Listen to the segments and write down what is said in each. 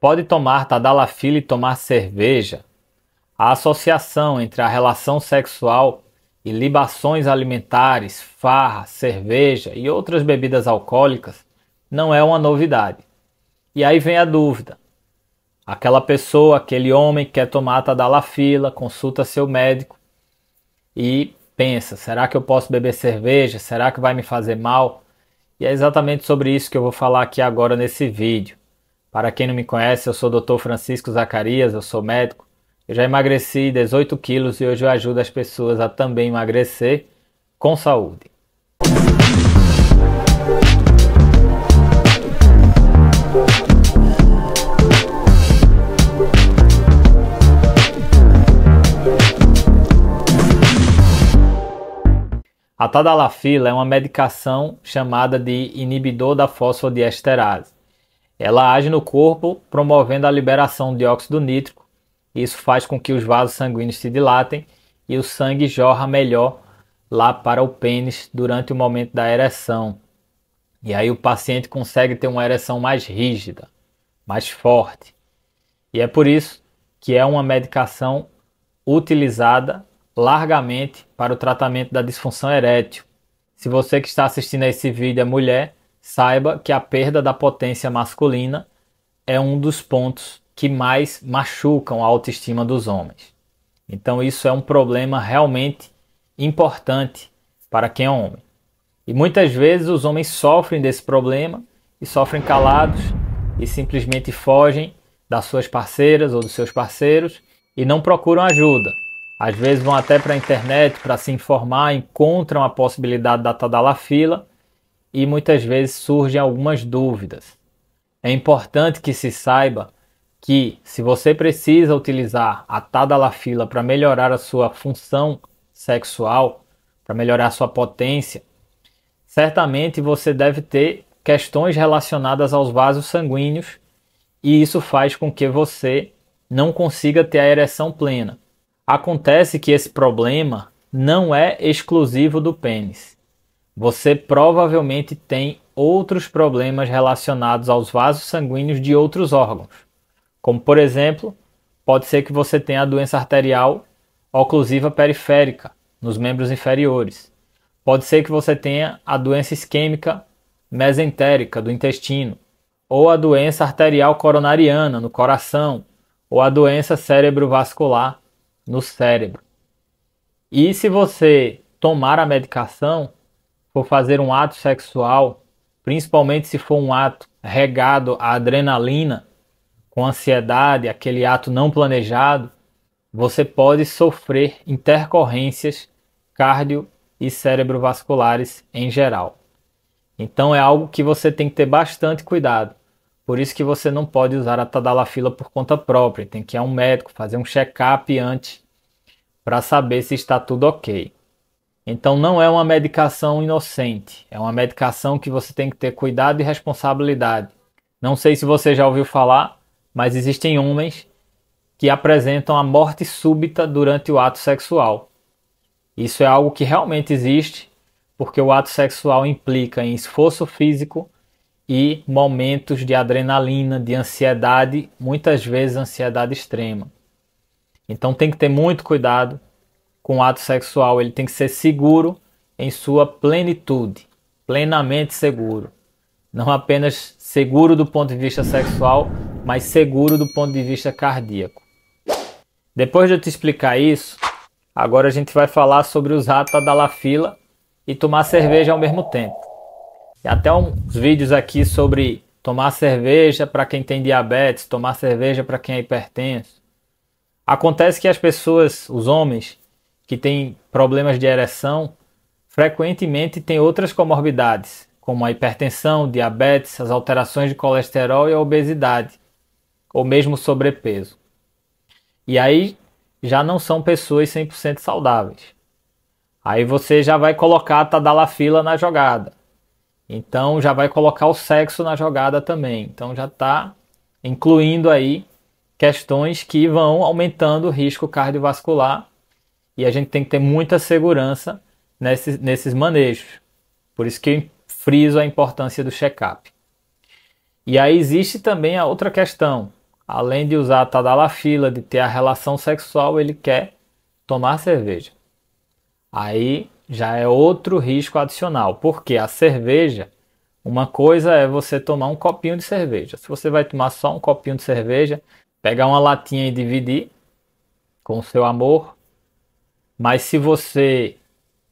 Pode tomar tadalafila e tomar cerveja. A associação entre a relação sexual e libações alimentares, farra, cerveja e outras bebidas alcoólicas não é uma novidade. E aí vem a dúvida. Aquela pessoa, aquele homem que quer tomar tadalafila, consulta seu médico e pensa: será que eu posso beber cerveja? Será que vai me fazer mal? E é exatamente sobre isso que eu vou falar aqui agora nesse vídeo. Para quem não me conhece, eu sou o Dr. Francisco Zacarias, eu sou médico. Eu já emagreci 18 quilos e hoje eu ajudo as pessoas a também emagrecer com saúde. A tadalafila é uma medicação chamada de inibidor da fosfodiesterase ela age no corpo promovendo a liberação de óxido nítrico. Isso faz com que os vasos sanguíneos se dilatem e o sangue jorra melhor lá para o pênis durante o momento da ereção. E aí o paciente consegue ter uma ereção mais rígida, mais forte. E é por isso que é uma medicação utilizada largamente para o tratamento da disfunção erétil. Se você que está assistindo a esse vídeo é mulher, saiba que a perda da potência masculina é um dos pontos que mais machucam a autoestima dos homens. Então, isso é um problema realmente importante para quem é homem. E muitas vezes os homens sofrem desse problema e sofrem calados e simplesmente fogem das suas parceiras ou dos seus parceiros e não procuram ajuda. Às vezes vão até para a internet para se informar, encontram a possibilidade da tadalafila e muitas vezes surgem algumas dúvidas. É importante que se saiba que, se você precisa utilizar a tadalafila para melhorar a sua função sexual, para melhorar a sua potência, certamente você deve ter questões relacionadas aos vasos sanguíneos e isso faz com que você não consiga ter a ereção plena. Acontece que esse problema não é exclusivo do pênis você provavelmente tem outros problemas relacionados aos vasos sanguíneos de outros órgãos. Como, por exemplo, pode ser que você tenha a doença arterial oclusiva periférica nos membros inferiores. Pode ser que você tenha a doença isquêmica mesentérica do intestino, ou a doença arterial coronariana no coração, ou a doença cerebrovascular no cérebro. E se você tomar a medicação, for fazer um ato sexual, principalmente se for um ato regado à adrenalina, com ansiedade, aquele ato não planejado, você pode sofrer intercorrências cardio e cerebrovasculares em geral. Então é algo que você tem que ter bastante cuidado. Por isso que você não pode usar a tadalafila por conta própria, tem que ir a um médico, fazer um check-up antes para saber se está tudo ok. Então não é uma medicação inocente, é uma medicação que você tem que ter cuidado e responsabilidade. Não sei se você já ouviu falar, mas existem homens que apresentam a morte súbita durante o ato sexual. Isso é algo que realmente existe, porque o ato sexual implica em esforço físico e momentos de adrenalina, de ansiedade, muitas vezes ansiedade extrema. Então tem que ter muito cuidado com o ato sexual, ele tem que ser seguro em sua plenitude, plenamente seguro. Não apenas seguro do ponto de vista sexual, mas seguro do ponto de vista cardíaco. Depois de eu te explicar isso, agora a gente vai falar sobre usar fila e tomar cerveja ao mesmo tempo. E até uns vídeos aqui sobre tomar cerveja para quem tem diabetes, tomar cerveja para quem é hipertenso. Acontece que as pessoas, os homens, que tem problemas de ereção frequentemente tem outras comorbidades, como a hipertensão, diabetes, as alterações de colesterol e a obesidade, ou mesmo sobrepeso. E aí já não são pessoas 100% saudáveis. Aí você já vai colocar a tadalafila na jogada. Então já vai colocar o sexo na jogada também. Então já está incluindo aí questões que vão aumentando o risco cardiovascular e a gente tem que ter muita segurança nesses, nesses manejos. Por isso que eu friso a importância do check-up. E aí existe também a outra questão. Além de usar a tadalafila, de ter a relação sexual, ele quer tomar cerveja. Aí já é outro risco adicional, porque a cerveja, uma coisa é você tomar um copinho de cerveja. Se você vai tomar só um copinho de cerveja, pegar uma latinha e dividir com o seu amor, mas se você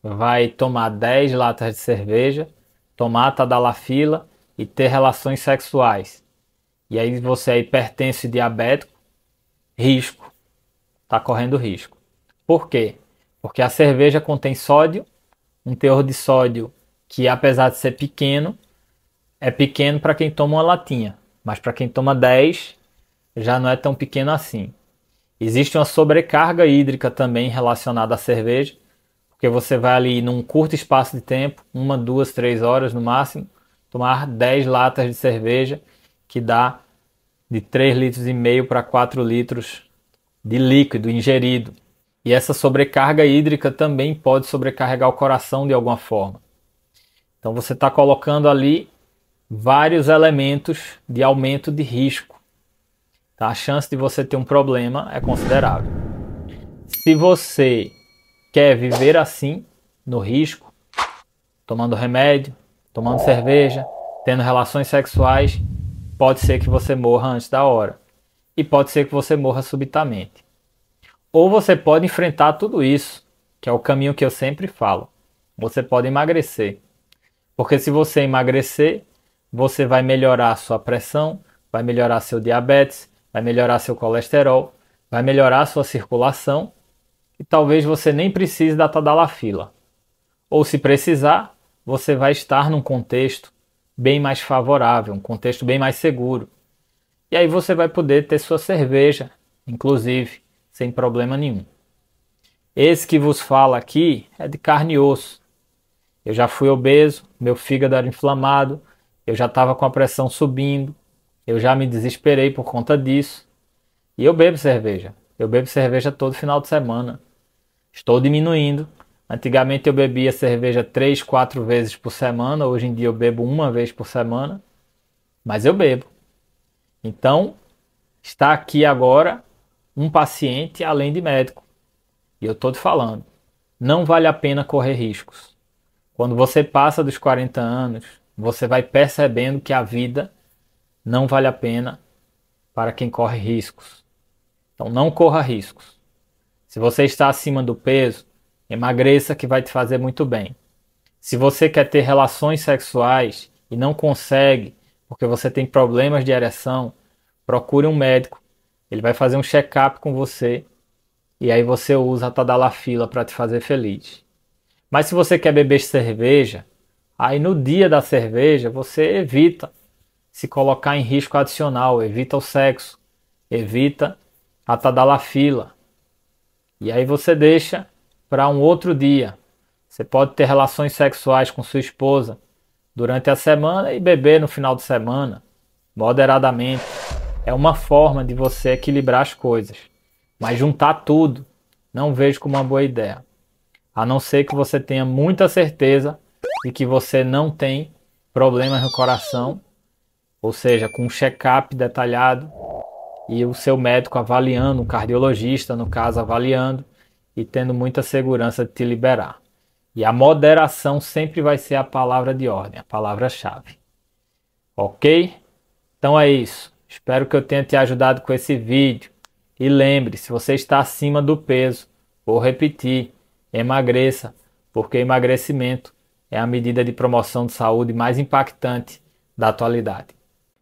vai tomar 10 latas de cerveja, tomar tá da fila e ter relações sexuais. E aí você é hipertenso e diabético, risco. Tá correndo risco. Por quê? Porque a cerveja contém sódio, um teor de sódio que apesar de ser pequeno, é pequeno para quem toma uma latinha, mas para quem toma 10 já não é tão pequeno assim. Existe uma sobrecarga hídrica também relacionada à cerveja, porque você vai ali num curto espaço de tempo, uma, duas, três horas no máximo, tomar 10 latas de cerveja, que dá de 3 litros e meio para 4 litros de líquido ingerido. E essa sobrecarga hídrica também pode sobrecarregar o coração de alguma forma. Então você está colocando ali vários elementos de aumento de risco Tá? A chance de você ter um problema é considerável. Se você quer viver assim, no risco, tomando remédio, tomando cerveja, tendo relações sexuais, pode ser que você morra antes da hora. E pode ser que você morra subitamente. Ou você pode enfrentar tudo isso, que é o caminho que eu sempre falo. Você pode emagrecer. Porque se você emagrecer, você vai melhorar sua pressão, vai melhorar seu diabetes, vai melhorar seu colesterol, vai melhorar sua circulação e talvez você nem precise da tadalafila. Ou se precisar, você vai estar num contexto bem mais favorável, um contexto bem mais seguro. E aí você vai poder ter sua cerveja, inclusive, sem problema nenhum. Esse que vos fala aqui é de carne e osso. Eu já fui obeso, meu fígado era inflamado, eu já estava com a pressão subindo, eu já me desesperei por conta disso. E eu bebo cerveja. Eu bebo cerveja todo final de semana. Estou diminuindo. Antigamente eu bebia cerveja 3, 4 vezes por semana. Hoje em dia eu bebo uma vez por semana. Mas eu bebo. Então, está aqui agora um paciente além de médico. E eu estou te falando. Não vale a pena correr riscos. Quando você passa dos 40 anos, você vai percebendo que a vida não vale a pena para quem corre riscos. Então não corra riscos. Se você está acima do peso, emagreça que vai te fazer muito bem. Se você quer ter relações sexuais e não consegue porque você tem problemas de ereção, procure um médico. Ele vai fazer um check-up com você e aí você usa a tadalafila para te fazer feliz. Mas se você quer beber cerveja, aí no dia da cerveja você evita se colocar em risco adicional, evita o sexo, evita a tadalafila. E aí você deixa para um outro dia. Você pode ter relações sexuais com sua esposa durante a semana e beber no final de semana, moderadamente. É uma forma de você equilibrar as coisas. Mas juntar tudo, não vejo como uma boa ideia. A não ser que você tenha muita certeza de que você não tem problemas no coração ou seja, com um check-up detalhado e o seu médico avaliando, um cardiologista, no caso, avaliando e tendo muita segurança de te liberar. E a moderação sempre vai ser a palavra de ordem, a palavra-chave. Ok? Então é isso. Espero que eu tenha te ajudado com esse vídeo. E lembre, se você está acima do peso, vou repetir, emagreça, porque emagrecimento é a medida de promoção de saúde mais impactante da atualidade.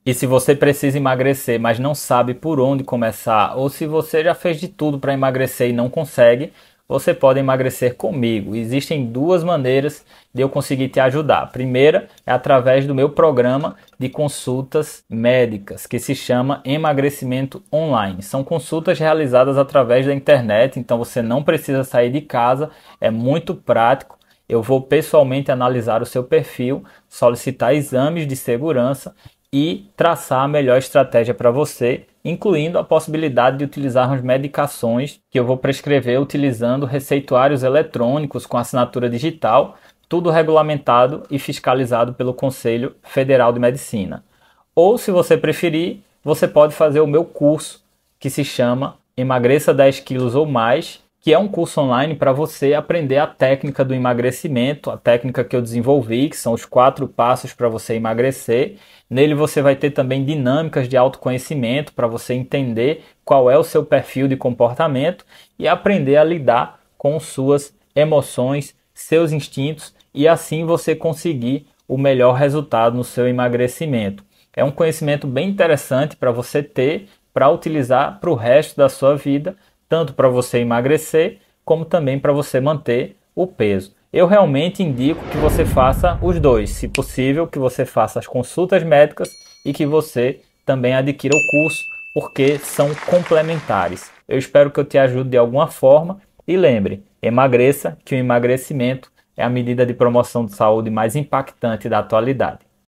E se você precisa emagrecer, mas não sabe por onde começar, ou se você já fez de tudo para emagrecer e não consegue, você pode emagrecer comigo. Existem duas maneiras de eu conseguir te ajudar. A primeira é através do meu programa de consultas médicas, que se chama Emagrecimento Online. São consultas realizadas através da internet, então você não precisa sair de casa, é muito prático. Eu vou pessoalmente analisar o seu perfil, solicitar exames de segurança e traçar a melhor estratégia para você, incluindo a possibilidade de utilizarmos medicações que eu vou prescrever utilizando receituários eletrônicos com assinatura digital, tudo regulamentado e fiscalizado pelo Conselho Federal de Medicina. Ou, se você preferir, você pode fazer o meu curso que se chama Emagreça 10 quilos ou mais que é um curso online para você aprender a técnica do emagrecimento, a técnica que eu desenvolvi, que são os quatro passos para você emagrecer. Nele você vai ter também dinâmicas de autoconhecimento para você entender qual é o seu perfil de comportamento e aprender a lidar com suas emoções, seus instintos e assim você conseguir o melhor resultado no seu emagrecimento. É um conhecimento bem interessante para você ter, para utilizar para o resto da sua vida, tanto para você emagrecer como também para você manter o peso. Eu realmente indico que você faça os dois, se possível, que você faça as consultas médicas e que você também adquira o curso, porque são complementares. Eu espero que eu te ajude de alguma forma e lembre, emagreça, que o emagrecimento é a medida de promoção de saúde mais impactante da atualidade.